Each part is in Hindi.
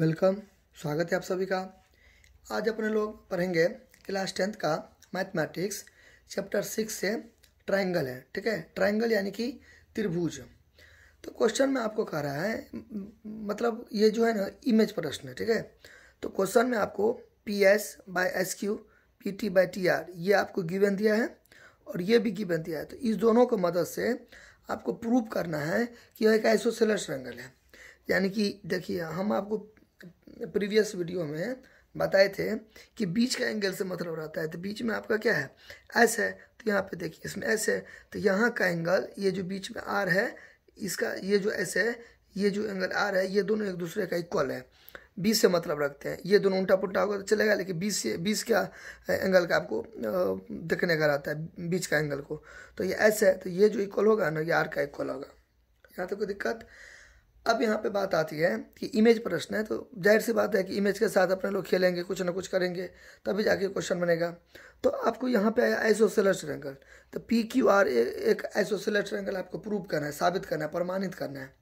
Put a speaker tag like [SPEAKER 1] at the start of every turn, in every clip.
[SPEAKER 1] वेलकम स्वागत है आप सभी का आज अपने लोग पढ़ेंगे क्लास टेंथ का मैथमेटिक्स चैप्टर सिक्स से ट्रायंगल है ठीक है ट्रायंगल यानी कि त्रिभुज तो क्वेश्चन में आपको कह रहा है मतलब ये जो है ना इमेज प्रश्न है ठीक है तो क्वेश्चन में आपको P S by S Q P T by T R ये आपको गिवन दिया है और ये भी गिवन दिया है तो इस दोनों की मदद से आपको प्रूव करना है कि यह एक आइसोसेलस ट्रायंगल है यानी कि देखिए हम आपको प्रीवियस वीडियो में बताए थे कि बीच का एंगल से मतलब रहता है तो बीच में आपका क्या है एस है तो यहाँ पे देखिए इसमें एस है तो यहाँ का एंगल ये जो बीच में आर है इसका ये जो एस है ये जो एंगल आर है ये दोनों एक दूसरे का इक्वल है बीस से मतलब रखते हैं ये दोनों उल्टा पुल्टा होगा तो चलेगा लेकिन बीस से बीस का एंगल का आपको देखने का रहता है बीच का एंगल को तो ये एस है तो ये जो इक्वल होगा ना ये आर का इक्वल होगा यहाँ तक तो कोई दिक्कत अब यहाँ पे बात आती है कि इमेज प्रश्न है तो जाहिर सी बात है कि इमेज के साथ अपने लोग खेलेंगे कुछ ना कुछ करेंगे तभी जाके क्वेश्चन बनेगा तो आपको यहाँ पे आया आइसोसेलर ट्रेंगल तो पी क्यू आर एक आइसोसेलर ट्रेंगल आपको प्रूव करना है साबित करना है प्रमाणित करना है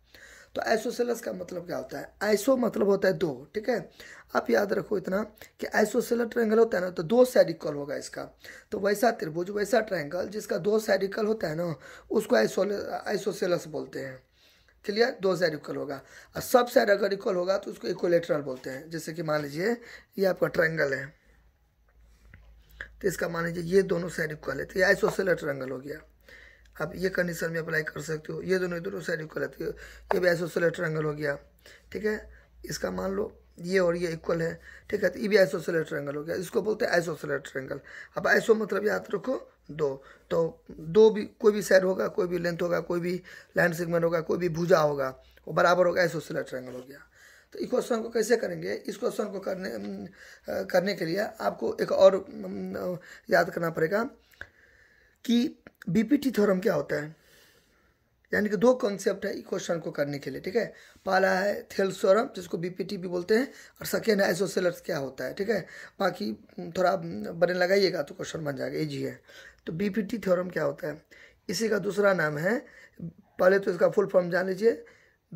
[SPEAKER 1] तो आइसोसेलस का मतलब क्या होता है आइसो मतलब होता है दो ठीक है आप याद रखो इतना कि आइसोसेलर ट्रेंगल होता है ना तो दो सैडिकल होगा इसका तो वैसा त्रिभुज वैसा ट्रेंगल जिसका दो सैडिकल होता है ना उसको आइसोले आइसोसेलस बोलते हैं क्लियर दो हज़ार इक्वल होगा और सब साइड अगर इक्वल होगा तो उसको इक्वलेटरल बोलते हैं जैसे कि मान लीजिए ये आपका ट्रायंगल है तो इसका मान लीजिए ये दोनों साइड इक्वल है तो ये आइसोसेलर ट्रायंगल हो गया आप ये कंडीशन में अप्लाई कर सकते हो ये दोनों दोनों साइड इक्वल है तो ये भी आइसोसेलर ट्रायंगल हो गया ठीक है इसका मान लो ये और ये इक्वल है ठीक है तो ये भी आइसोसेलर ट्रायंगल हो गया इसको बोलते हैं आइसोसेलर ट्रायंगल अब आइसो मतलब याद रखो दो तो दो भी कोई भी साइड होगा कोई भी लेंथ होगा कोई भी लाइन सेगमेंट होगा कोई भी भुजा होगा वो बराबर होगा इसोसिलर ट्रैंगल हो गया तो इस क्वेश्चन को कैसे करेंगे इस क्वेश्चन को करने करने के लिए आपको एक और याद करना पड़ेगा कि बीपीटी थ्योरम क्या होता है यानी कि दो कॉन्सेप्ट है क्वेश्चन को करने के लिए ठीक है पहला है थेल्स थ्योरम जिसको बीपीटी भी बोलते हैं और सेकेंड है आइसोसेलर्स क्या होता है ठीक है बाकी थोड़ा बने लगाइएगा तो क्वेश्चन बन जाएगा जी है तो टी थ्योरम क्या होता है इसी का दूसरा नाम है पहले तो इसका फुल फॉर्म जान लीजिए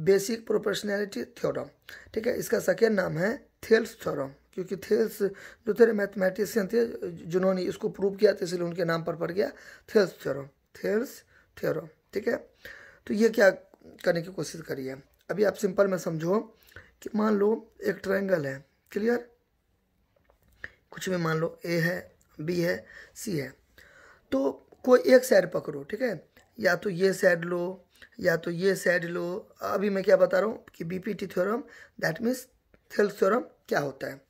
[SPEAKER 1] बेसिक प्रोपोर्शनैलिटी थ्योरम ठीक है इसका सेकेंड नाम है थेल्स थ्योरम क्योंकि थेल्स जो थे मैथमेटिशियन थे जिन्होंने इसको प्रूव किया था इसलिए उनके नाम पर पड़ गया थेल्स थ्योरम थेल्स थ्योरम ठीक है तो ये क्या करने की कोशिश करिए अभी आप सिंपल में समझो कि मान लो एक ट्रायंगल है क्लियर कुछ भी मान लो ए है बी है सी है तो कोई एक साइड पकड़ो ठीक है या तो ये साइड लो या तो ये साइड लो अभी मैं क्या बता रहा हूँ कि B P T theorem that means Thales theorem क्या होता है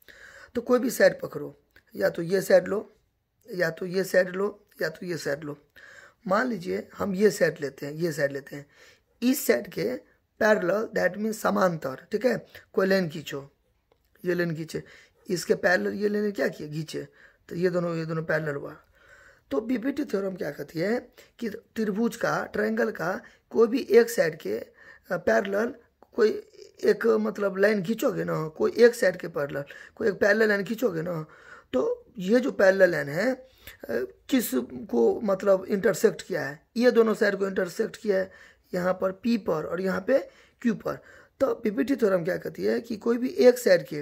[SPEAKER 1] तो कोई भी साइड पकड़ो या तो ये साइड लो या तो ये साइड लो या तो ये साइड लो मान लीजिए हम ये साइड लेते हैं ये साइड लेते हैं इस साइड के पैरल दैट मीन्स समांतर ठीक है कोई लेन खींचो ये लेन खींचे इसके पैरल ये लेने क्या किया खींचे तो ये दोनों ये दोनों पैरल हुआ तो बीपीटी थ्योरम क्या कहती है कि त्रिभुज का ट्रायंगल का कोई भी एक साइड के पैरल कोई एक मतलब लाइन खींचोगे ना कोई एक साइड के पैरल कोई एक पैरेलल लाइन खींचोगे ना तो ये जो पैरल लाइन है किस को मतलब इंटरसेक्ट किया है ये दोनों साइड को इंटरसेक्ट किया है यहाँ पर पी पर और यहाँ पे क्यू पर तो पीपीटी थ्योरम क्या कहती है कि कोई भी एक साइड के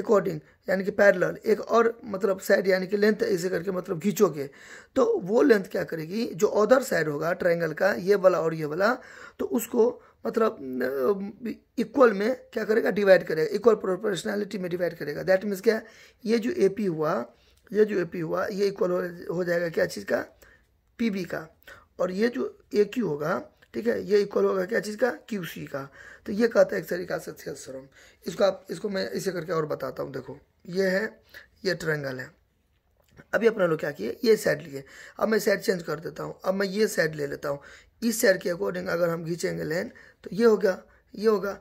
[SPEAKER 1] अकॉर्डिंग यानी कि पैरल एक और मतलब साइड यानी कि लेंथ ऐसे करके मतलब खींचोगे तो वो लेंथ क्या करेगी जो अदर साइड होगा ट्रायंगल का ये वाला और ये वाला तो उसको मतलब इक्वल में क्या करेगा डिवाइड करेगा इक्वल प्रोपोर्शनैलिटी में डिवाइड करेगा दैट मीन्स क्या ये जो ए पी हुआ ये जो ए पी हुआ ये इक्वल हो जाएगा क्या चीज़ का पी बी का और ये जो ए क्यू होगा ठीक है ये इक्वल होगा क्या चीज़ का क्यू सी का तो ये कहता है एक तरीका से थियसरम इसको आप इसको मैं इसे करके और बताता हूँ देखो ये है ये ट्रेंगल है अभी अपने लोग क्या किए ये साइड लिए अब मैं साइड चेंज कर देता हूँ अब मैं ये साइड ले लेता हूँ इस साइड के अकॉर्डिंग अगर हम खींचेंगे लेन तो ये हो गया ये होगा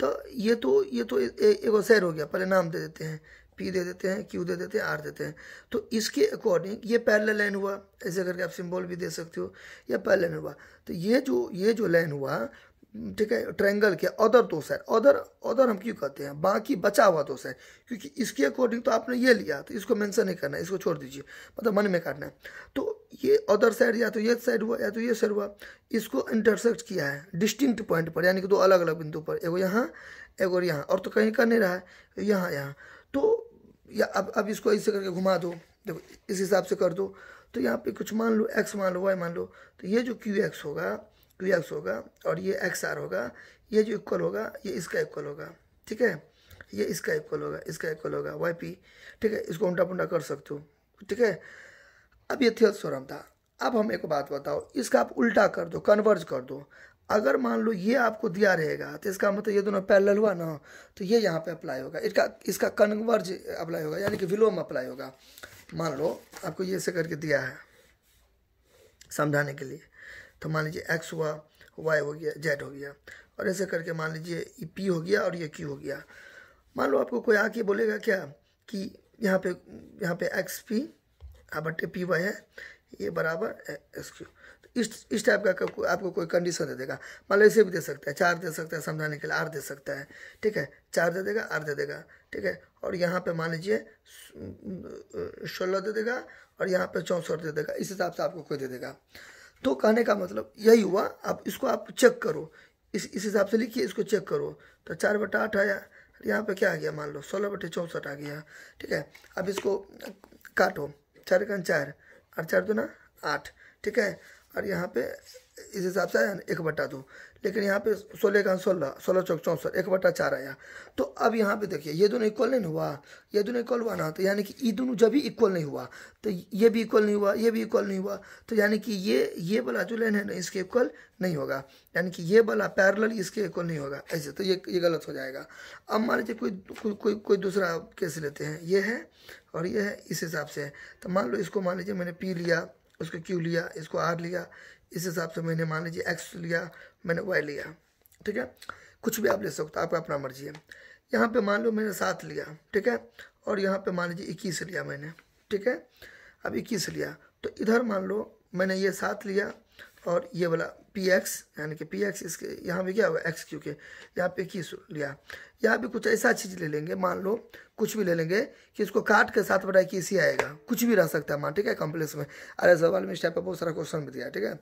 [SPEAKER 1] तो ये तो ये तो एगो साइड हो गया पहले नाम दे देते हैं पी दे देते हैं क्यू दे देते हैं आर देते हैं तो इसके अकॉर्डिंग ये पैरल लाइन हुआ ऐसे करके आप सिंबल भी दे सकते हो या पैरल लाइन हुआ तो ये जो ये जो लाइन हुआ ठीक है ट्रायंगल के अदर दो साइड अदर अदर हम क्यों कहते हैं बाकी बचा हुआ दो साइड क्योंकि इसके अकॉर्डिंग तो आपने ये लिया तो इसको मेंशन नहीं करना है इसको छोड़ दीजिए मतलब मन में करना है तो ये अदर साइड या तो ये साइड हुआ या तो ये साइड हुआ इसको इंटरसेक्ट किया है डिस्टिंक्ट पॉइंट पर यानी कि दो अलग अलग बिंदु पर एगो यहाँ एगो यहाँ और तो कहीं का नहीं रहा है यहाँ यहाँ तो या अब अब इसको ऐसे करके घुमा दो देखो इस हिसाब से कर दो तो यहाँ पे कुछ मान लो एक्स मान लो वाई मान लो तो ये जो क्यू एक्स होगा क्यू एक्स होगा और ये एक्स आर होगा ये जो इक्वल होगा ये इसका इक्वल होगा ठीक है ये इसका इक्वल होगा इसका इक्वल होगा वाई पी ठीक है इसको उल्टा पुंडा कर सकते हो ठीक है अब ये थे स्वरम था अब हम एक बात बताओ इसका आप उल्टा कर दो कन्वर्ज कर दो अगर मान लो ये आपको दिया रहेगा तो इसका मतलब ये दोनों पैरेलल हुआ ना तो ये यहाँ पे अप्लाई होगा इसका इसका कन्वर्ज अप्लाई होगा यानी कि विलोम अप्लाई होगा मान लो आपको ये से करके दिया है समझाने के लिए तो मान लीजिए एक्स हुआ वाई हो गया जेड हो गया और ऐसे करके मान लीजिए पी हो गया और ये क्यू हो गया मान लो आपको कोई आके बोलेगा क्या कि यहाँ पे यहाँ पे एक्स पी बटे पी वाई है ये बराबर एक्स क्यू इस इस टाइप का आपको, आपको कोई कंडीशन दे देगा मान लो ऐसे भी दे सकता है चार दे सकता है समझाने के लिए आठ दे सकता है ठीक है चार दे देगा आठ दे देगा ठीक है और यहाँ पे मान लीजिए सोलह दे देगा और यहाँ पे चौंसठ दे देगा इस हिसाब से आपको कोई दे देगा तो कहने का मतलब यही हुआ आप इसको आप चेक करो इस हिसाब से लिखिए इसको चेक करो तो चार बटा आठ आया यहाँ पर क्या आ गया मान लो सोलह बटे चौंसठ आ गया ठीक है अब इसको काटो चार कन चार और चार दो ना आठ ठीक है और यहाँ पे इस हिसाब से आया एक बट्टा दो लेकिन यहाँ पे सोलह का सोलह सोलह चौक चौंसठ एक बट्टा चार आया तो अब यहाँ पे देखिए ये दोनों इक्वल नहीं हुआ ये दोनों इक्वल हुआ ना तो यानी कि ये दोनों जब भी इक्वल नहीं हुआ तो ये भी इक्वल नहीं हुआ ये भी इक्वल नहीं हुआ तो यानी कि ये ये वाला जो लाइन है ना इसके इक्वल नहीं होगा यानी कि ये वाला पैरल इसके इक्वल नहीं होगा ऐसे तो ये ये गलत हो जाएगा अब मान लीजिए कोई कोई कोई कोई दूसरा केस लेते हैं ये है और ये है इस हिसाब से तो मान लो इसको मान लीजिए मैंने पी लिया उसको क्यू लिया इसको आर लिया इस हिसाब से मैंने मान लीजिए एक्स लिया मैंने वाई लिया ठीक है कुछ भी आप ले सकते हो आपका अपना मर्जी है यहाँ पे मान लो मैंने सात लिया ठीक है और यहाँ पे मान लीजिए इक्कीस लिया मैंने ठीक है अब इक्कीस लिया तो इधर मान लो मैंने ये सात लिया और ये वाला पी एक्स यानी कि पी एक्स इसके यहाँ भी क्या हुआ एक्स क्यू के यहाँ पे की लिया यहाँ पे कुछ ऐसा चीज़ ले लेंगे मान लो कुछ भी ले लेंगे कि इसको काट के साथ बटाई की सी आएगा कुछ भी रह सकता है मान ठीक है कॉम्प्लेक्स में अरे सवाल में इस टाइप का बहुत सारा क्वेश्चन भी दिया ठीक है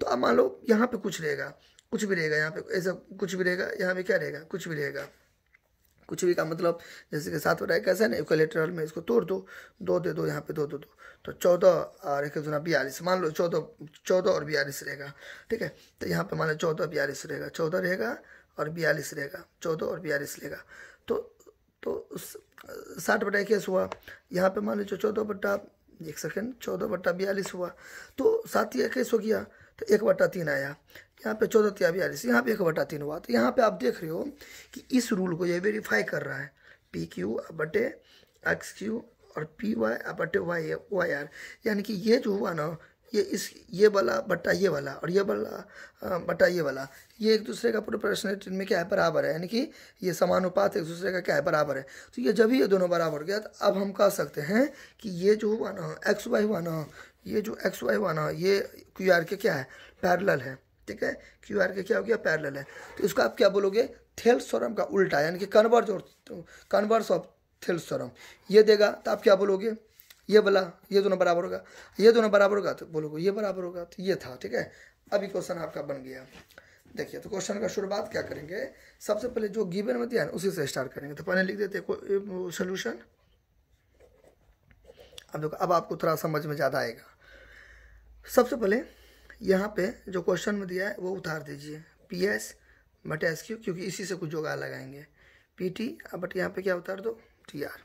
[SPEAKER 1] तो अब मान लो यहाँ पे कुछ रहेगा कुछ भी रहेगा यहाँ पे ऐसा कुछ भी रहेगा यहाँ पे क्या रहेगा कुछ भी रहेगा कुछ भी का मतलब जैसे कि सात बटाई कैसे ना इक्वलेटरल में इसको तोड़ दो दो दे दो यहाँ पे दो दो दो तो चौदह और एक ना बयालीस मान लो चौदह चौदह और बयालीस रहेगा ठीक है तो यहाँ पे मान लो चौदह बयालीस रहेगा चौदह रहेगा और बयालीस रहेगा चौदह और बयालीस रहेगा तो तो साठ बटा इक्कीस हुआ यहाँ पे मान लो चौदह बट्टा एक सेकेंड चौदह बट्टा बयालीस हुआ तो सात ही इक्कीस हो गया तो एक बट्टा तीन आया यहाँ पे चौदह तिया बयालीस यहाँ पे एक बटा तीन हुआ तो यहाँ पे आप देख रहे हो कि इस रूल को ये वेरीफाई कर रहा है पी क्यू बटे एक्स क्यू और पी वाई बटे वाई वाई आर यानी कि ये जो हुआ ना ये इस ये वाला बट्टा ये वाला और ये वाला बट्टा ये वाला ये एक दूसरे का प्रोपोर्शनेट इनमें क्या है बराबर है यानी कि ये समानुपात एक दूसरे का क्या है बराबर है तो ये जब ही ये दोनों बराबर गया तो अब हम कह सकते हैं कि ये जो हुआ ना एक्स वाई हुआ ना ये जो एक्स वाई हुआ ना ये क्यू आर के क्या है पैरल है ठीक है क्यू आर के क्या हो गया पैरल है तो इसको आप क्या बोलोगे थेल सोरम का उल्टा यानी कि कन्वर्ज और कन्वर्स ऑफ थिलसरम ये देगा तो आप क्या बोलोगे ये बोला ये दोनों बराबर होगा ये दोनों बराबर होगा तो बोलोगे ये बराबर होगा तो ये था ठीक है अभी क्वेश्चन आपका बन गया देखिए तो क्वेश्चन का शुरुआत क्या करेंगे सबसे पहले जो गिवन में दिया है उसी से स्टार्ट करेंगे तो पहले लिख देते सोल्यूशन अब देखो अब आपको थोड़ा समझ में ज़्यादा आएगा सबसे पहले यहाँ पे जो क्वेश्चन में दिया है वो उतार दीजिए पी एस बट एस क्यू क्योंकि इसी से कुछ जोगा लगाएंगे पी टी बट यहाँ पे क्या उतार दो टी आर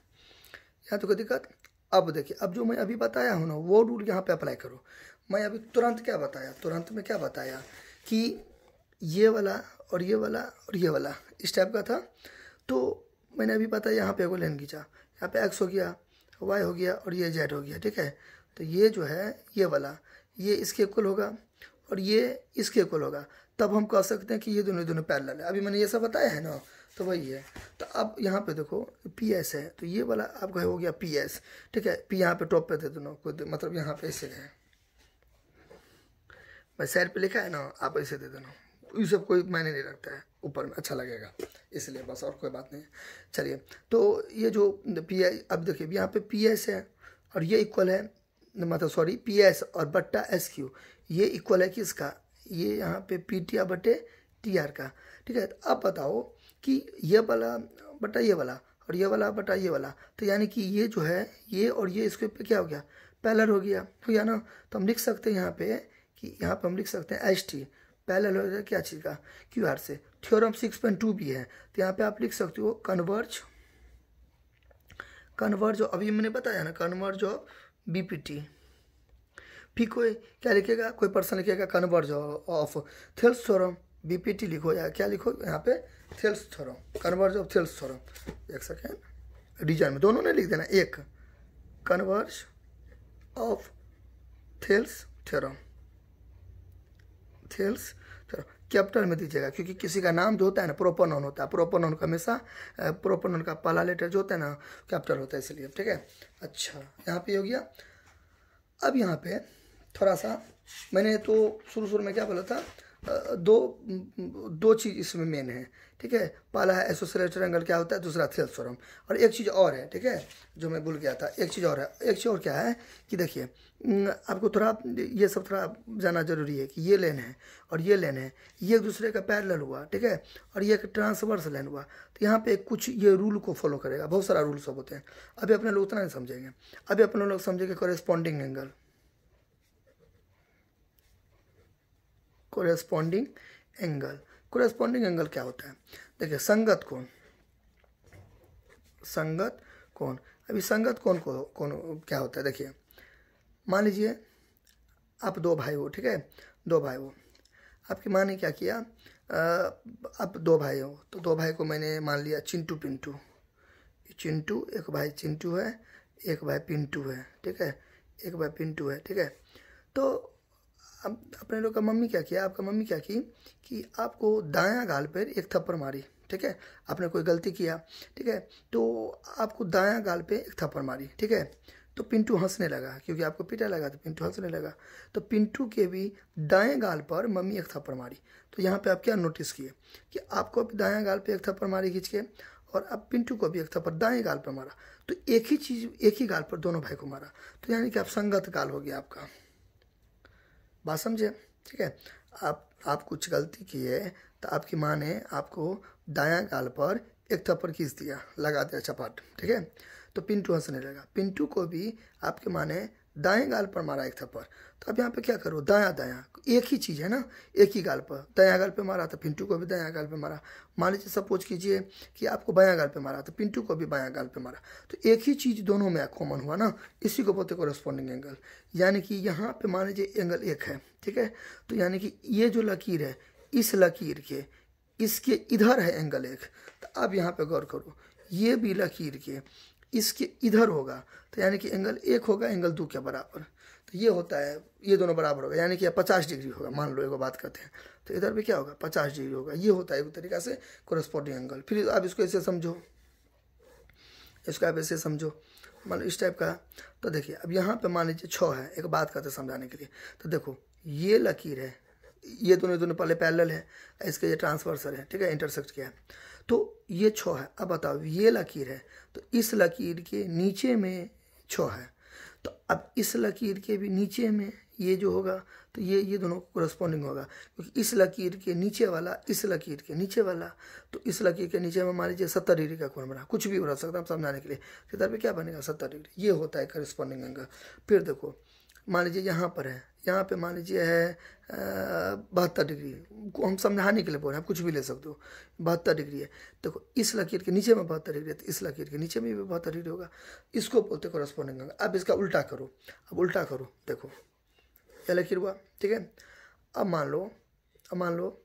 [SPEAKER 1] यहाँ तो कोई दिक्कत अब देखिए अब जो मैं अभी बताया हूँ ना वो रूल यहाँ पे अप्लाई करो मैं अभी तुरंत क्या बताया तुरंत में क्या बताया कि ये वाला और ये वाला और ये वाला इस टाइप का था तो मैंने अभी बताया यहाँ पे एगो लेन खींचा यहाँ पे एक्स हो गया वाई हो गया और ये जेड हो गया ठीक है तो ये जो है ये वाला ये इसके इक्वल होगा और ये इसके इक्वल होगा तब हम कह सकते हैं कि ये दोनों दोनों पैरल है अभी मैंने ये सब बताया है ना तो वही है तो अब यहाँ पे देखो पी एस है तो ये वाला आपका हो गया पी एस ठीक है पी यहाँ पे टॉप पे थे दोनों कोई मतलब यहाँ पे ऐसे है मैं सैर पे लिखा है ना आप ऐसे दे देना ये सब कोई मायने नहीं रखता है ऊपर में अच्छा लगेगा इसलिए बस और कोई बात नहीं चलिए तो ये जो पी अब देखिए यहाँ पे पी एस है और ये इक्वल है मतलब सॉरी पी एस और बट्टा एस क्यू ये इक्वल है किसका ये यहाँ पे पी टी आर बटे टी आर का ठीक है अब बताओ कि ये वाला बटा ये वाला और ये वाला बटा ये वाला तो यानी कि ये जो है ये और ये इसके पे क्या हो गया पैलर हो गया हो तो गया ना तो हम लिख सकते हैं यहाँ पे कि यहाँ पे हम लिख सकते हैं एच टी पैलर हो गया क्या चीज़ का क्यू आर से थ्योरम सिक्स पॉइंट टू भी है तो यहाँ पे आप लिख सकते हो कन्वर्ज कन्वर्ज अभी मैंने बताया ना converse of B P T फिर कोई क्या लिखेगा कोई पर्सन लिखेगा converse of Thales theorem B P T लिखो या क्या लिखो यहाँ पे Thales theorem converse of Thales theorem एक सेकेंड डिजाइन में दोनों ने लिख देना एक converse of Thales theorem Thales theorem capital में दीजिएगा क्योंकि किसी का नाम जो होता है ना प्रोपर नॉन होता है प्रोपर नॉन का हमेशा प्रोपर नॉन का पहला लेटर जो होता है ना कैपिटल होता है इसलिए ठीक है अच्छा यहाँ पे हो गया अब यहाँ पे थोड़ा सा मैंने तो शुरू शुरू में क्या बोला था दो दो चीज़ इसमें मेन है ठीक है पहला है एसोसरेटर एंगल क्या होता है दूसरा थेल्सोरम और एक चीज़ और है ठीक है जो मैं भूल गया था एक चीज़ और है एक चीज़ और क्या है कि देखिए आपको थोड़ा ये सब थोड़ा जाना जरूरी है कि ये लेन है और ये लेन है ये एक दूसरे का पैरल हुआ ठीक है और ये एक ट्रांसवर्स लेन हुआ तो यहाँ पे कुछ ये रूल को फॉलो करेगा बहुत सारा रूल सब होते हैं अभी अपने लोग उतना नहीं समझेंगे अभी अपने लोग समझेंगे corresponding angle corresponding angle corresponding angle क्या होता है देखिए संगत कोण संगत कोण अभी संगत कोण को कौन क्या होता है देखिए मान लीजिए आप दो भाई हो ठीक है दो भाई हो आपकी माँ ने क्या किया आप दो भाई हो तो दो भाई को मैंने मान लिया चिंटू पिंटू चिंटू एक भाई चिंटू है एक भाई पिंटू है ठीक है एक भाई पिंटू है ठीक है तो अब अपने लोग का मम्मी क्या किया आपका मम्मी क्या की कि आपको दाया गाल पर एक थप्पड़ मारी ठीक है आपने कोई गलती किया ठीक है तो आपको दाया गाल पर एक थप्पड़ मारी ठीक है तो पिंटू हंसने लगा क्योंकि आपको पीटा लगा तो पिंटू हंसने लगा तो पिंटू के भी दाएं गाल पर मम्मी एक थप्पड़ मारी तो यहाँ पे आप क्या नोटिस किए कि आपको भी दाएं गाल पे एक थप्पड़ मारी खींच के और अब पिंटू को भी एक थप्पड़ दाएं गाल पर मारा तो एक ही चीज़ एक ही गाल पर दोनों भाई को मारा तो यानी कि आप संगत गाल हो गया आपका बात समझे ठीक है आप आप कुछ गलती की है तो आपकी माँ ने आपको दाया गाल पर एक थप्पड़ खींच दिया लगा दिया चपाट ठीक है तो पिंटू हंसने लगा पिंटू को भी आपकी माँ ने दाएं गाल पर मारा एक थप्पड़ तो अब यहाँ पे क्या करो दाया दाया एक ही चीज़ है ना एक ही गाल पर दाया गाल पे मारा तो पिंटू को भी दाया गाल पे मारा मान लीजिए सपोज कीजिए कि आपको बाया गाल पे मारा तो पिंटू को भी बाया गाल पे मारा तो एक ही चीज़ दोनों में कॉमन हुआ ना इसी को बोलते कॉरेस्पॉन्डिंग एंगल यानी कि यहाँ पर मान लीजिए एंगल एक है ठीक है तो यानी कि ये जो लकीर है इस लकीर के इसके इधर है एंगल एक तो अब यहाँ पर गौर करो ये भी लकीर के इसके इधर होगा तो यानी कि एंगल एक होगा एंगल दो के बराबर तो ये होता है ये दोनों बराबर होगा यानी कि पचास डिग्री होगा मान लो एक बात करते हैं तो इधर भी क्या होगा पचास डिग्री होगा ये होता है एक तरीका से कोरस्पॉन्डिंग एंगल फिर आप इसको ऐसे समझो इसको आप ऐसे समझो मान मतलब लो इस टाइप का तो देखिए अब यहाँ पे मान लीजिए छः है एक बात करते समझाने के लिए तो देखो ये लकीर है ये दोनों दोनों पहले पैरेलल है इसके ये ट्रांसवर्सल है ठीक है इंटरसेक्ट किया है तो ये छ है अब बताओ ये लकीर है तो इस लकीर के नीचे में छ है तो अब इस लकीर के भी नीचे में ये जो होगा तो ये ये दोनों कोरस्पॉन्डिंग होगा क्योंकि इस लकीर के नीचे वाला इस लकीर के नीचे वाला तो इस लकीर के नीचे में मान लीजिए सत्तर डिग्री का कोण बना कुछ भी बना सकता हम समझाने के लिए सितार पे क्या बनेगा सत्तर डिग्री ये होता है करस्पॉन्डिंग एंगल फिर देखो मान लीजिए यहाँ पर है यहाँ पे मान लीजिए है बहत्तर डिग्री को हम समझाने के लिए बोल रहे हैं कुछ भी ले सकते हो बहत्तर डिग्री है देखो तो इस लकीर के नीचे में बहत्तर डिग्री है तो इस लकीर के नीचे में भी बहत्तर डिग्री होगा इसको बोलते एंगल अब इसका उल्टा करो अब उल्टा करो देखो यह लकीर हुआ ठीक है अब मान लो अब मान लो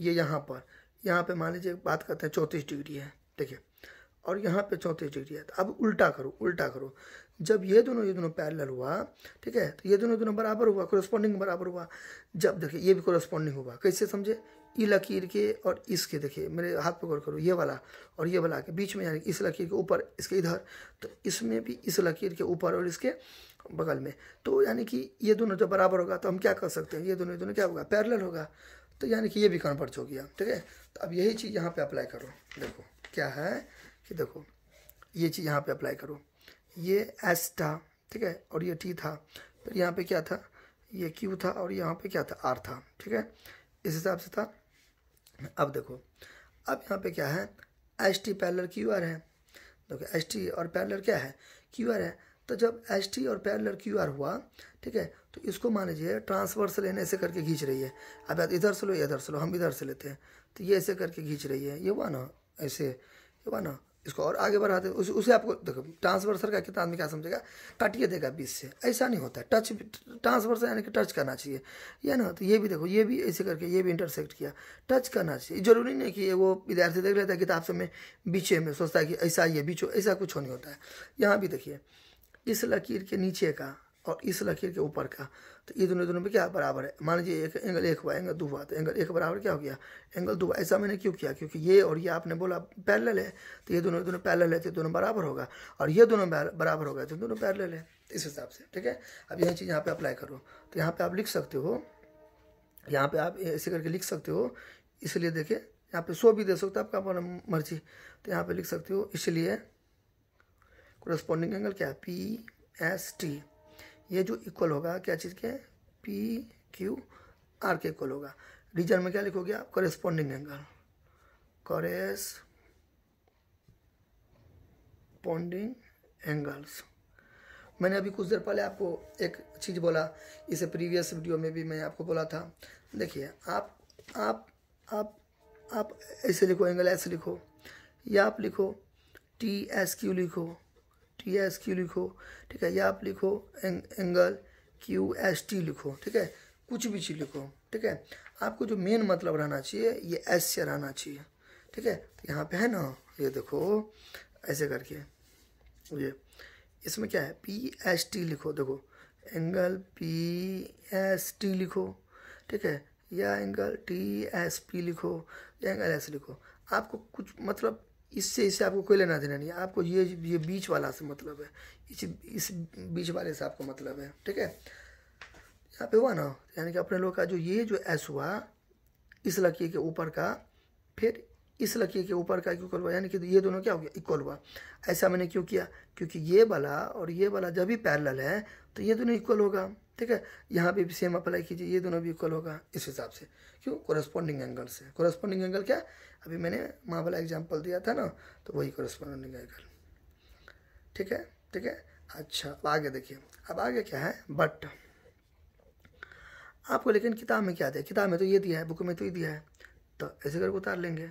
[SPEAKER 1] ये यहाँ पर यहाँ पर मान लीजिए बात करते हैं चौंतीस डिग्री है ठीक है और यहाँ पे चौंतीस डिग्री है तो अब उल्टा करो उल्टा करो जब ये दोनों ये दोनों पैरल हुआ ठीक है तो ये दोनों दोनों बराबर हुआ कोरस्पॉन्डिंग बराबर हुआ जब देखिए ये भी कोरस्पॉन्डिंग हुआ कैसे समझे ई लकीर के और इसके देखिए मेरे हाथ पर गौर करो ये वाला और ये वाला के बीच में यानी इस लकीर के ऊपर इसके इधर तो इसमें भी इस लकीर के ऊपर और इसके बगल में तो यानी कि ये दोनों जब बराबर होगा तो हम क्या कर सकते हैं ये दोनों ये दोनों क्या होगा पैरल होगा तो यानी कि ये भी कन्वर्ट हो गया ठीक है तो अब यही चीज़ यहाँ पर अप्लाई करो देखो क्या है कि देखो ये चीज़ यहाँ पर अप्लाई करो ये एस था ठीक है और ये टी था फिर यहाँ पे क्या था ये क्यू था और यहाँ पे क्या था आर था ठीक है इस हिसाब से था अब देखो अब यहाँ पे क्या है S T parallel Q R है देखो एस टी और पैरलर क्या है क्यू आर है तो जब एस टी और पैरलर क्यू आर हुआ ठीक है तो इसको मान लीजिए ट्रांसवर्स लेने ऐसे करके खींच रही है अब इधर से लो इधर से लो हम इधर से लेते हैं तो ये ऐसे करके खींच रही है ये हुआ ना ऐसे ये हुआ ना इसको और आगे बढ़ाते उस, उसे आपको देखो ट्रांसवर्सर का कितना आदमी क्या समझेगा काटिए देगा बीस से ऐसा नहीं होता है टच ट्रांसवर्सर यानी कि टच करना चाहिए या ना तो ये भी देखो ये भी ऐसे करके ये भी इंटरसेक्ट किया टच करना चाहिए जरूरी नहीं कि वो विद्यार्थी देख लेता है किताब से मैं बीचे में सोचता है कि ऐसा ये बीचो ऐसा कुछ होने होता है यहाँ भी देखिए इस लकीर के नीचे का और इस लकीर के ऊपर का तो ये दोनों दोनों में क्या बराबर है मान लीजिए एक एंगल एक हुआ एंगल दो हुआ तो एंगल एक बराबर क्या हो गया एंगल दो ऐसा मैंने क्यों किया क्योंकि ये और ये आपने बोला पैरेलल है तो ये दोनों दोनों पैरेलल है तो दोनों बराबर होगा और ये दोनों बराबर होगा तो दोनों पैरेलल है इस हिसाब से ठीक है अब यही चीज़ यहाँ पर अप्लाई करो तो यहाँ पर आप लिख सकते हो यहाँ पर आप ऐसे करके लिख सकते हो इसलिए देखिए यहाँ पर सो भी दे सकते हो आपका अपना मर्जी तो यहाँ पर लिख सकते हो इसलिए कोरस्पॉन्डिंग एंगल क्या है पी एस टी ये जो इक्वल होगा क्या चीज़ के पी क्यू आर के इक्वल होगा रीजन में क्या लिखोगे आप कॉरेस्पॉन्डिंग एंगल पॉन्डिंग एंगल्स मैंने अभी कुछ देर पहले आपको एक चीज़ बोला इसे प्रीवियस वीडियो में भी मैं आपको बोला था देखिए आप आप आप आप ऐसे लिखो एंगल ऐसे लिखो या आप लिखो टी एस क्यू लिखो टी एस क्यू लिखो ठीक है या आप लिखो एंग, एंगल क्यू एस टी लिखो ठीक है कुछ भी चीज़ लिखो ठीक है आपको जो मेन मतलब रहना चाहिए ये एस से रहना चाहिए ठीक है तो यहाँ पे है ना ये देखो ऐसे करके ये इसमें क्या है पी एस टी लिखो देखो एंगल पी एस टी लिखो ठीक है या एंगल टी एस पी लिखो या एंगल एस लिखो आपको कुछ मतलब इससे इससे आपको कोई लेना देना नहीं है आपको ये ये बीच वाला से मतलब है इस इस बीच वाले से आपको मतलब है ठीक है यहाँ पे हुआ ना यानी कि अपने लोग का जो ये जो एस हुआ इस लकीर के ऊपर का फिर इस लकीर के ऊपर का इक्वल हुआ यानी कि ये दोनों क्या हो गया इक्वल हुआ ऐसा मैंने क्यों किया क्योंकि ये वाला और ये वाला जब भी पैरल है तो ये दोनों इक्वल होगा ठीक है यहाँ पे भी सेम अप्लाई कीजिए ये दोनों भी इक्वल होगा इस हिसाब से क्यों कॉरेस्पॉन्डिंग एंगल से कॉरेस्पॉन्डिंग एंगल क्या अभी मैंने माँ वाला एग्जाम्पल दिया था ना तो वही कॉरेस्पॉन्डिंग एंगल ठीक है ठीक है अच्छा अब आगे देखिए अब आगे क्या है बट आपको लेकिन किताब में क्या दिया किताब में तो ये दिया है बुक में तो ये दिया है तो ऐसे करके उतार लेंगे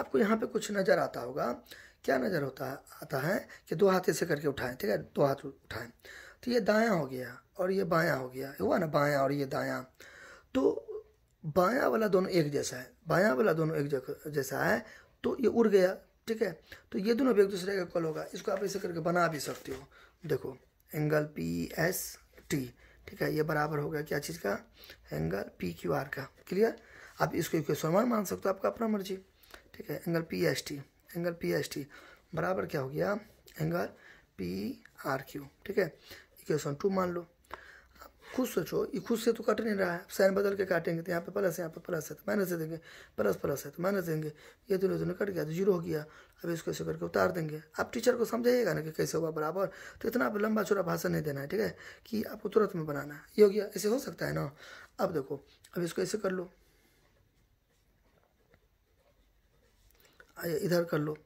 [SPEAKER 1] आपको यहाँ पे कुछ नज़र आता होगा क्या नज़र होता आता है कि दो हाथ ऐसे करके उठाएं ठीक है दो हाथ उठाएं तो ये दायां हो गया और ये बायां हो गया हुआ ना बायां और ये दायां तो बायां वाला दोनों एक जैसा है बायां वाला दोनों एक जैसा है तो ये उड़ गया ठीक है तो ये दोनों भी एक दूसरे का कॉल होगा इसको आप ऐसे करके बना भी सकते हो देखो एंगल पी एस टी ठीक है ये बराबर हो गया क्या चीज़ का एंगल पी क्यू आर का क्लियर आप इसको एक मान सकते हो आपका अपना मर्जी ठीक है angle P S T angle P H T बराबर क्या हो गया एंगल पी आर क्यू ठीक है इक्वेशन टू मान लो अब खुद सोचो ये खुद से तो कट नहीं रहा है साइन बदल के काटेंगे तो यहाँ पे प्लस है यहाँ पे प्लस है तो माइनस दे देंगे प्लस प्लस है तो माइनस देंगे ये दोनों दोनों कट गया तो जीरो हो गया अब इसको ऐसे करके उतार देंगे आप टीचर को समझाइएगा ना कि कैसे होगा बराबर तो इतना आप लंबा छोटा भाषण नहीं देना है ठीक है कि आपको तुरंत में बनाना है ये हो गया ऐसे हो सकता है ना अब देखो अब इसको ऐसे कर लो इधर कर लो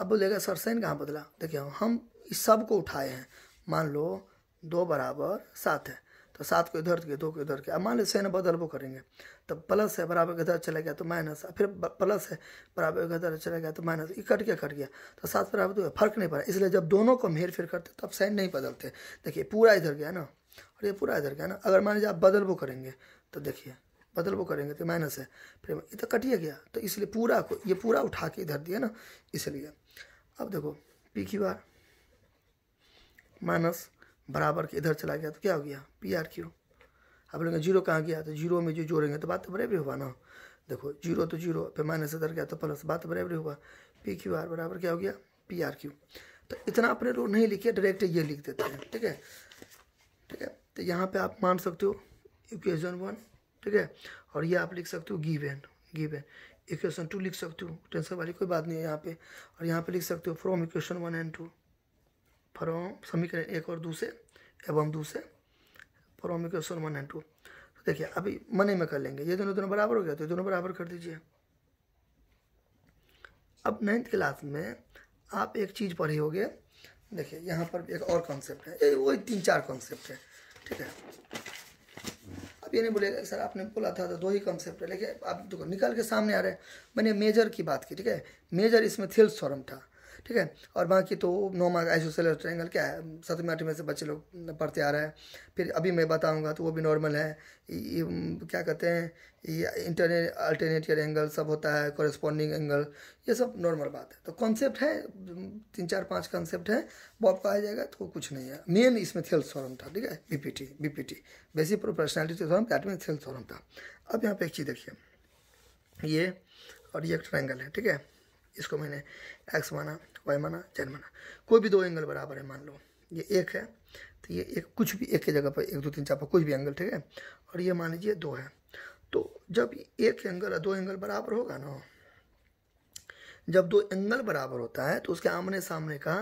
[SPEAKER 1] अब बोलेगा सर साइन कहाँ बदला देखिए हम इस सब को उठाए हैं मान लो दो बराबर सात है तो सात को इधर के दो को इधर के अब मान लो साइन बदल वो करेंगे तब तो प्लस है बराबर के इधर चला गया तो माइनस फिर प्लस है बराबर के इधर चला गया तो माइनस ये कट गया कट गया तो सात बराबर तो फर्क नहीं पड़ा इसलिए जब दोनों को हम हेर फेर करते तो अब साइन नहीं बदलते देखिए पूरा इधर गया ना और ये पूरा इधर गया ना अगर मान लीजिए आप बदल वो करेंगे तो देखिए बदल वो करेंगे तो माइनस है फिर ये तो कटिए गया तो इसलिए पूरा को ये पूरा उठा के इधर दिया ना इसलिए अब देखो पी क्यू आर माइनस बराबर के इधर चला गया तो क्या हो गया पी आर क्यू अब लेंगे जीरो कहाँ गया तो जीरो में जो जोड़ेंगे तो बात तो बराबर हुआ ना देखो जीरो तो जीरो फिर माइनस इधर गया तो प्लस बात तो बराबर हुआ पी क्यू आर बराबर क्या हो गया पी आर क्यू तो इतना अपने रो नहीं लिखे डायरेक्ट ये लिख देते हैं ठीक है ठीक है तो यहाँ पे आप मान सकते हो इक्वेशन वन ठीक है और ये आप लिख सकते हो गिवेन गिवेन इक्वेशन टू लिख सकते हो टेंशन वाली कोई बात नहीं है यहाँ पे और यहाँ पे लिख सकते हो from equation one and two from समीकरण एक और दूसरे से एवं दो से from equation one and two तो देखिए अभी मने में कर लेंगे ये दोनों दोनों बराबर हो गया तो दोनों बराबर कर दीजिए अब नाइन्थ क्लास में आप एक चीज़ पढ़े होगे देखिए यहाँ पर एक और कॉन्सेप्ट है वही तीन चार कॉन्सेप्ट है ठीक है आप ये नहीं बोलेगा सर आपने बोला था तो दो ही कंसेप्ट है लेकिन आप देखो निकाल के सामने आ रहे हैं मैंने मेजर की बात की ठीक है मेजर इसमें थिल्स थ्योरम था ठीक है और बाकी तो नौ मार्क सेलर ट्रैंगल क्या है सतमें आठवें से बच्चे लोग पढ़ते आ रहे हैं फिर अभी मैं बताऊँगा तो वो भी नॉर्मल है ये क्या कहते हैं ये इंटरनेट अल्टरनेटियर एंगल सब होता है कॉरेस्पॉन्डिंग एंगल ये सब नॉर्मल बात है तो कॉन्सेप्ट है तीन चार पाँच कॉन्सेप्ट है वो आपको आ जाएगा तो कुछ नहीं है मेन इसमें थेल सोरम था ठीक है BPT BPT basic proportionality theorem that में थियल था अब यहाँ पे एक चीज़ देखिए ये और ये एक ट्रायंगल है ठीक है इसको मैंने एक्स माना माना जेड माना कोई भी दो एंगल बराबर है मान लो ये एक है तो ये एक कुछ भी एक के जगह पर एक दो तीन चार पर कुछ भी एंगल ठीक है और ये मान लीजिए दो है तो जब एक एंगल और दो एंगल बराबर होगा ना जब दो एंगल बराबर होता है तो उसके आमने सामने का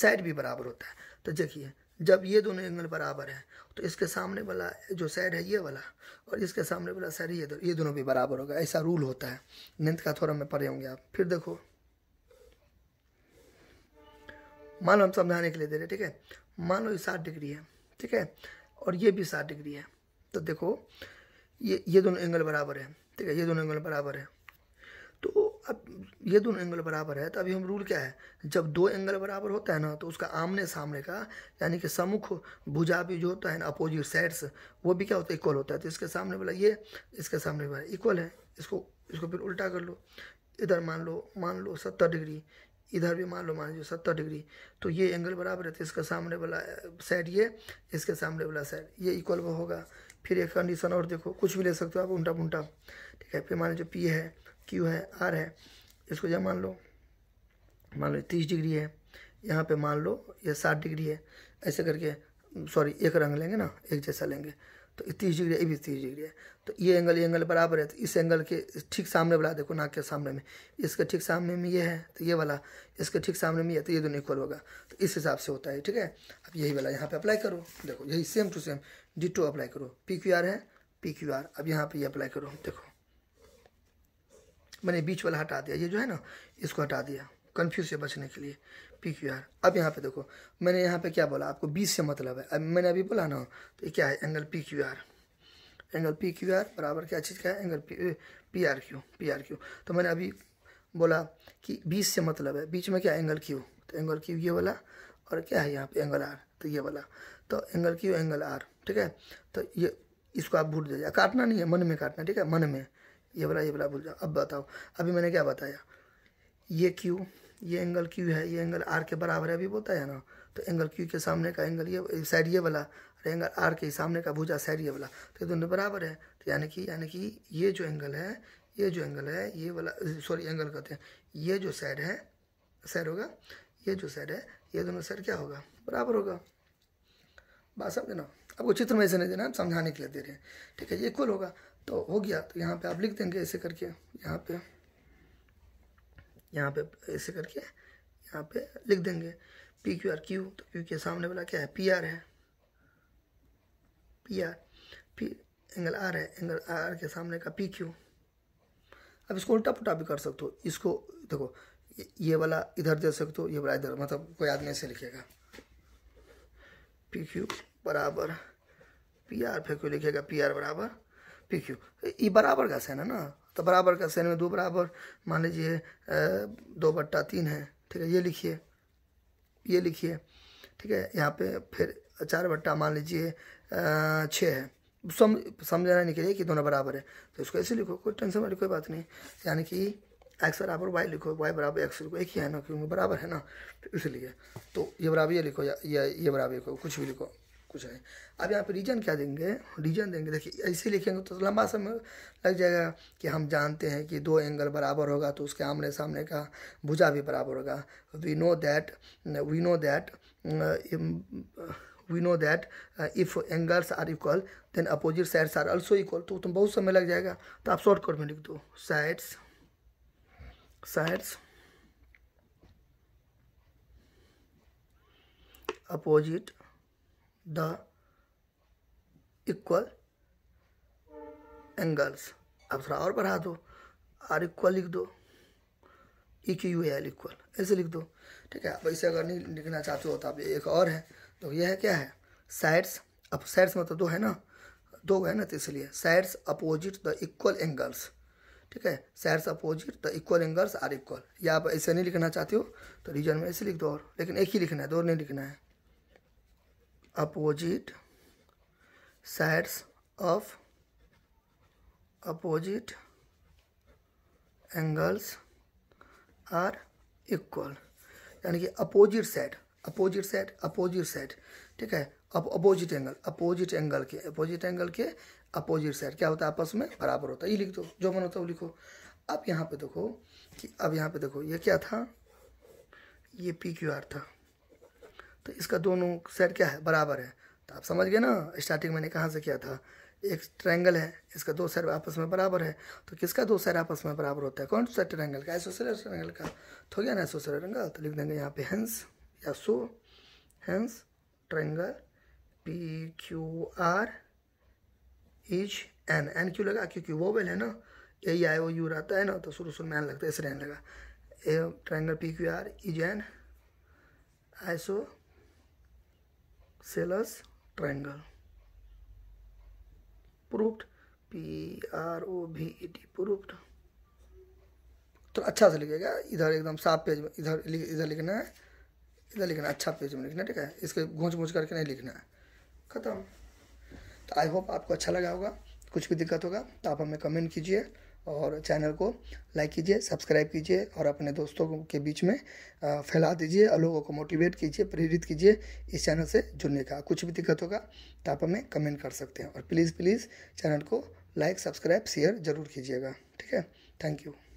[SPEAKER 1] साइड भी बराबर होता है तो देखिए जब ये दोनों एंगल बराबर है तो इसके सामने वाला जो साइड है ये वाला और इसके सामने वाला साइड ये ये दोनों भी बराबर होगा ऐसा रूल होता है नींद का थोड़ा में पढ़े होंगे आप फिर देखो मान लो हम समझाने के लिए दे रहे ठीक है मान लो ये साठ डिग्री है ठीक है और ये भी साठ डिग्री है तो देखो ये ये दोनों एंगल बराबर है ठीक है ये दोनों एंगल बराबर है तो अब ये दोनों एंगल बराबर है तो अभी हम रूल क्या है जब दो एंगल बराबर होता है ना तो उसका आमने सामने का यानी कि सम्मुख भुजा भी जो होता है ना अपोजिट साइड्स वो भी क्या होता है इक्वल होता है तो इसके सामने वाला ये इसके सामने वाला इक्वल है इसको इसको फिर उल्टा कर लो इधर मान लो मान लो सत्तर डिग्री इधर भी मान लो मान लीजिए सत्तर डिग्री तो ये एंगल बराबर है तो इसका सामने वाला साइड ये इसके सामने वाला साइड ये इक्वल होगा फिर एक कंडीशन और देखो कुछ भी ले सकते हो आप उल्टा पुलटा ठीक है फिर मान लीजिए पी है क्यू है आर है इसको जब मान लो मान लो तीस डिग्री है यहाँ पे मान लो ये साठ डिग्री है ऐसे करके सॉरी एक रंग लेंगे ना एक जैसा लेंगे तो तीस डिग्री ये भी तीस डिग्री है तो ये एंगल ये एंगल बराबर है तो इस एंगल के ठीक सामने वाला देखो नाक के सामने में इसके ठीक सामने में ये है तो ये वाला इसके ठीक सामने में ये तो ये दोनों इक्वल होगा तो इस हिसाब से होता है ठीक है अब यही वाला यहाँ पे अप्लाई करो देखो यही same to same D to apply करो पी क्यू आर है पी क्यू आर अब यहाँ पर ये अप्लाई करो देखो मैंने बीच वाला हटा दिया ये जो है ना इसको हटा दिया कन्फ्यूज से बचने के लिए पी क्यू आर अब यहाँ पर देखो मैंने यहाँ पर क्या बोला आपको बीच से मतलब है अब मैंने अभी बोला ना तो ये क्या है angle P Q R angle P Q R बराबर क्या चीज़ का है angle P P R Q P R Q तो मैंने अभी बोला कि बीस से मतलब है बीच में क्या एंगल क्यू तो एंगल क्यू ये वाला और क्या है यहाँ पे एंगल आर तो ये वाला तो एंगल क्यू एंगल आर ठीक है तो ये इसको आप भूल जाइए काटना नहीं है मन में काटना ठीक है मन में ये वाला ये वाला भूल जाओ अब बताओ अभी मैंने क्या बताया ये क्यू ये एंगल क्यू है ये एंगल आर के बराबर है अभी है ना तो एंगल क्यू के सामने का एंगल ये साइड ये वाला एंगल आर के सामने का भुजा सैर वाला तो ये दोनों बराबर है तो यानी कि यानी कि ये जो एंगल है ये जो एंगल है ये वाला सॉरी एंगल कहते हैं ये जो सैड है सैर होगा ये जो सैड है ये दोनों सैर क्या होगा बराबर होगा बात समझे ना आपको चित्र में ऐसे नहीं देना समझाने के लिए दे रहे हैं ठीक है ये इक्वल होगा तो हो गया तो यहाँ पे आप लिख देंगे ऐसे करके यहाँ पे यहाँ पे ऐसे करके यहाँ पे लिख देंगे पी क्यू आर क्यू तो क्यू के सामने वाला क्या है पी आर है P R P angle R है एंगल आर के सामने का पी क्यू अब इसको उल्टा पुटा भी कर सकते हो इसको देखो ये वाला इधर दे सकते हो ये वाला इधर मतलब कोई आदमी ऐसे लिखेगा पी क्यू बराबर पी आर फिर क्यों लिखेगा पी आर बराबर पी क्यू ये बराबर का सैन है ना तो बराबर का सेन में दो बराबर मान लीजिए दो बट्टा तीन है ठीक है ये लिखिए ये लिखिए ठीक है यहाँ पे फिर चार बट्टा मान लीजिए छः है सम समझाने के लिए कि दोनों बराबर है तो इसको ऐसे लिखो कोई टेंशन वाली कोई बात नहीं यानी कि एक्स बराबर वाई लिखो वाई बराबर एक्स लिखो एक ही है ना क्योंकि बराबर है ना तो इसलिए तो ये बराबर ये लिखो या ये बराबर लिखो कुछ भी लिखो कुछ है अब यहाँ पे रीजन क्या देंगे रीजन देंगे देखिए ऐसे लिखेंगे तो लंबा समय लग जाएगा कि हम जानते हैं कि दो एंगल बराबर होगा तो उसके आमने सामने का भुजा भी बराबर होगा we know that we know that we know that if angles are equal then opposite sides are also equal तो तुम बहुत समय लग जाएगा तो आप शॉर्टकट में लिख दो sides sides opposite the equal angles अब थोड़ा और बढ़ा दो आर इक्वल लिख दो एल e इक्वल ऐसे लिख दो ठीक है अब ऐसे अगर नहीं लिखना चाहते हो तो आप एक और है तो यह क्या है साइड्स अब साइड्स मतलब दो है ना दो है ना तो इसलिए sides opposite the equal angles ठीक है sides opposite the equal angles are equal या आप ऐसे नहीं लिखना चाहते हो तो रीजन में ऐसे लिख दो और लेकिन एक ही लिखना है दो नहीं लिखना है opposite sides of opposite angles are equal यानी कि opposite side opposite set opposite set ठीक है अब अपोजिट एंगल अपोजिट एंगल के अपोजिट एंगल के अपोजिट सेट क्या होता है आपस में बराबर होता है ये लिख दो जो मन होता है वो लिखो अब यहाँ पे देखो कि अब यहाँ पे देखो ये क्या था ये पी क्यू आर था तो इसका दोनों सेट क्या है बराबर है तो आप समझ गए ना स्टार्टिंग मैंने कहाँ से किया था एक ट्रायंगल है इसका दो साइड आपस में बराबर है तो किसका दो साइड आपस में बराबर होता है कौन सा ट्रायंगल का एसोसियल ट्रायंगल का तो हो गया ना एसोसियल ट्रायंगल तो लिख देंगे यहाँ पे hence hence triangle P Q R is an an क्यों लगा क्योंकि वो वेल है ना ए आई ओ यू रहता है ना तो शुरू शुरू में एन लगता है इसलिए एन लगा a triangle P Q R is an isosceles triangle proved P R O भी ई टी प्रूफ्ड तो अच्छा से लिखेगा इधर एकदम साफ पेज में इधर इधर लिखना है इधर लिखना अच्छा पेज में लिखना ठीक है इसके घूंच घूंच करके नहीं लिखना है ख़त्म तो आई होप आपको अच्छा लगा होगा कुछ भी दिक्कत होगा तो आप हमें कमेंट कीजिए और चैनल को लाइक कीजिए सब्सक्राइब कीजिए और अपने दोस्तों के बीच में फैला दीजिए और लोगों को मोटिवेट कीजिए प्रेरित कीजिए इस चैनल से जुड़ने का कुछ भी दिक्कत होगा तो आप हमें कमेंट कर सकते हैं और प्लीज़ प्लीज़ चैनल को लाइक सब्सक्राइब शेयर ज़रूर कीजिएगा ठीक है थैंक यू